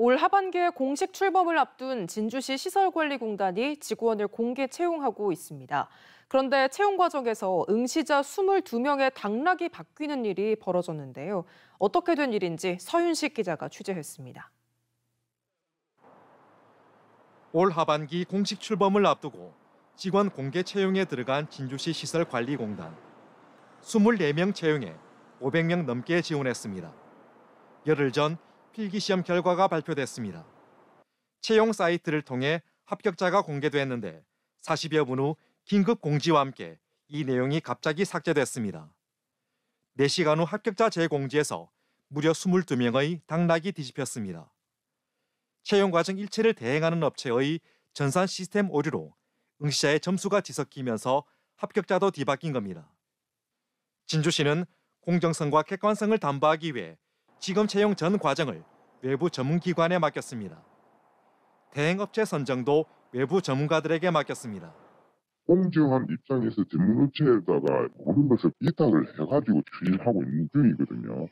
올 하반기에 공식 출범을 앞둔 진주시 시설관리공단이 직원을 공개 채용하고 있습니다. 그런데 채용 과정에서 응시자 22명의 당락이 바뀌는 일이 벌어졌는데요. 어떻게 된 일인지 서윤식 기자가 취재했습니다. 올 하반기 공식 출범을 앞두고 직원 공개 채용에 들어간 진주시 시설관리공단. 24명 채용에 500명 넘게 지원했습니다. 열흘 전 필기 시험 결과가 발표됐습니다. 채용 사이트를 통해 합격자가 공개됐는데 40여 분 후 긴급 공지와 함께 이 내용이 갑자기 삭제됐습니다. 4시간 후 합격자 재공지에서 무려 22명의 당락이 뒤집혔습니다. 채용 과정 일체를 대행하는 업체의 전산 시스템 오류로 응시자의 점수가 뒤섞이면서 합격자도 뒤바뀐 겁니다. 진주시는 공정성과 객관성을 담보하기 위해 지원 채용 전 과정을 외부 전문기관에 맡겼습니다. 대행업체 선정도 외부 전문가들에게 맡겼습니다. 공지환 입장에서 전문업체에다가 모든 것을 이탁을 해가지고 추진하고 있는 중이거든요.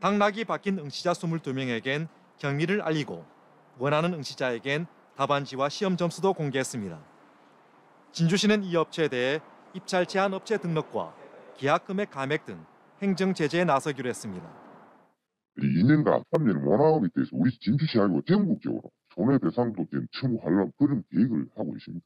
당락이 바뀐 응시자 22명에겐 경위를 알리고 원하는 응시자에겐 답안지와 시험 점수도 공개했습니다. 진주시는 이 업체에 대해 입찰 제한 업체 등록과 계약금액 감액 등 행정 제재에 나서기로 했습니다. 2년간 3년을 원하기 때문에 우리 진주시하고 전국적으로 손해 배상도 된 청구하려는 그런 계획을 하고 있습니다.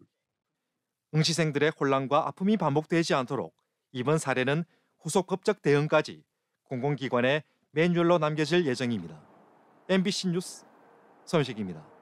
응시생들의 혼란과 아픔이 반복되지 않도록 이번 사례는 후속급적 대응까지 공공기관에 매뉴얼로 남겨질 예정입니다. MBC 뉴스 선식입니다.